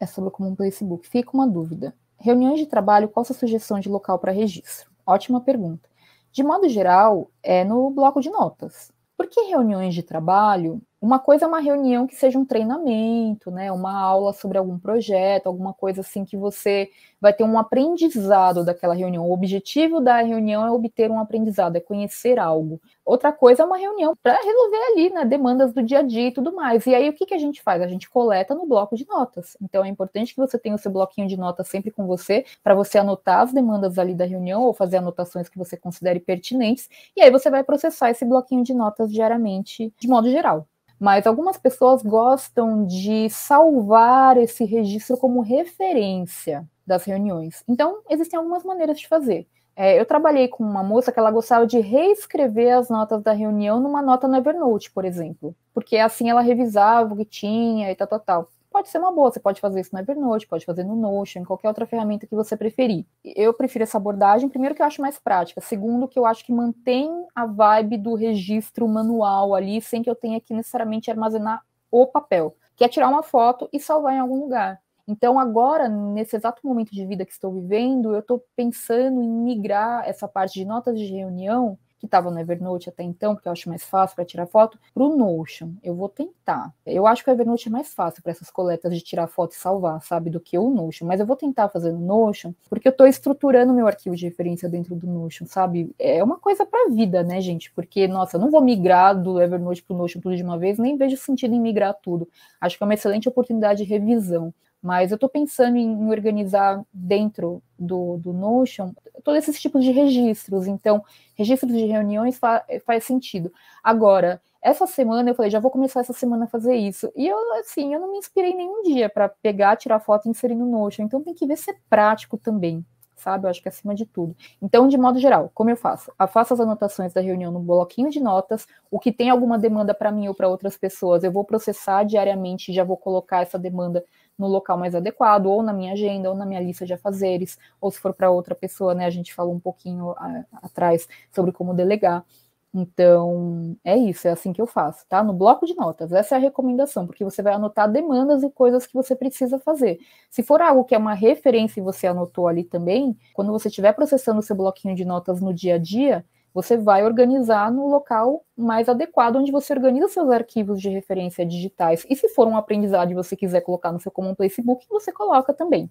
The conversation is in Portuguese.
é sobre como um Facebook. Fica uma dúvida. Reuniões de trabalho, qual sua sugestão de local para registro? Ótima pergunta. De modo geral, é no bloco de notas. Por que reuniões de trabalho uma coisa é uma reunião que seja um treinamento, né? Uma aula sobre algum projeto, alguma coisa assim que você vai ter um aprendizado daquela reunião. O objetivo da reunião é obter um aprendizado, é conhecer algo. Outra coisa é uma reunião para resolver ali, né, demandas do dia a dia e tudo mais. E aí o que, que a gente faz? A gente coleta no bloco de notas. Então é importante que você tenha o seu bloquinho de notas sempre com você para você anotar as demandas ali da reunião ou fazer anotações que você considere pertinentes. E aí você vai processar esse bloquinho de notas diariamente, de modo geral mas algumas pessoas gostam de salvar esse registro como referência das reuniões. Então, existem algumas maneiras de fazer. É, eu trabalhei com uma moça que ela gostava de reescrever as notas da reunião numa nota no Evernote, por exemplo, porque assim ela revisava o que tinha e tal, tal, tal pode ser uma boa. Você pode fazer isso no Evernote, pode fazer no Notion, em qualquer outra ferramenta que você preferir. Eu prefiro essa abordagem, primeiro que eu acho mais prática, segundo que eu acho que mantém a vibe do registro manual ali, sem que eu tenha que necessariamente armazenar o papel, que é tirar uma foto e salvar em algum lugar. Então, agora, nesse exato momento de vida que estou vivendo, eu estou pensando em migrar essa parte de notas de reunião que estava no Evernote até então, porque eu acho mais fácil para tirar foto, para o Notion. Eu vou tentar. Eu acho que o Evernote é mais fácil para essas coletas de tirar foto e salvar, sabe, do que o Notion. Mas eu vou tentar fazer no Notion, porque eu estou estruturando meu arquivo de referência dentro do Notion, sabe? É uma coisa para vida, né, gente? Porque, nossa, eu não vou migrar do Evernote para o Notion tudo de uma vez, nem vejo sentido em migrar tudo. Acho que é uma excelente oportunidade de revisão. Mas eu estou pensando em organizar dentro do, do Notion todos esses tipos de registros. Então, registros de reuniões fa eh, faz sentido. Agora, essa semana eu falei, já vou começar essa semana a fazer isso. E eu, assim, eu não me inspirei nenhum dia para pegar, tirar foto e inserir no Notion. Então, tem que ver se é prático também, sabe? Eu acho que é acima de tudo. Então, de modo geral, como eu faço? Eu faço as anotações da reunião no bloquinho de notas. O que tem alguma demanda para mim ou para outras pessoas, eu vou processar diariamente e já vou colocar essa demanda no local mais adequado, ou na minha agenda, ou na minha lista de afazeres, ou se for para outra pessoa, né? A gente falou um pouquinho a, atrás sobre como delegar. Então, é isso, é assim que eu faço, tá? No bloco de notas, essa é a recomendação, porque você vai anotar demandas e coisas que você precisa fazer. Se for algo que é uma referência e você anotou ali também, quando você estiver processando o seu bloquinho de notas no dia a dia, você vai organizar no local mais adequado onde você organiza seus arquivos de referência digitais. E se for um aprendizado e você quiser colocar no seu Common Placebook, você coloca também.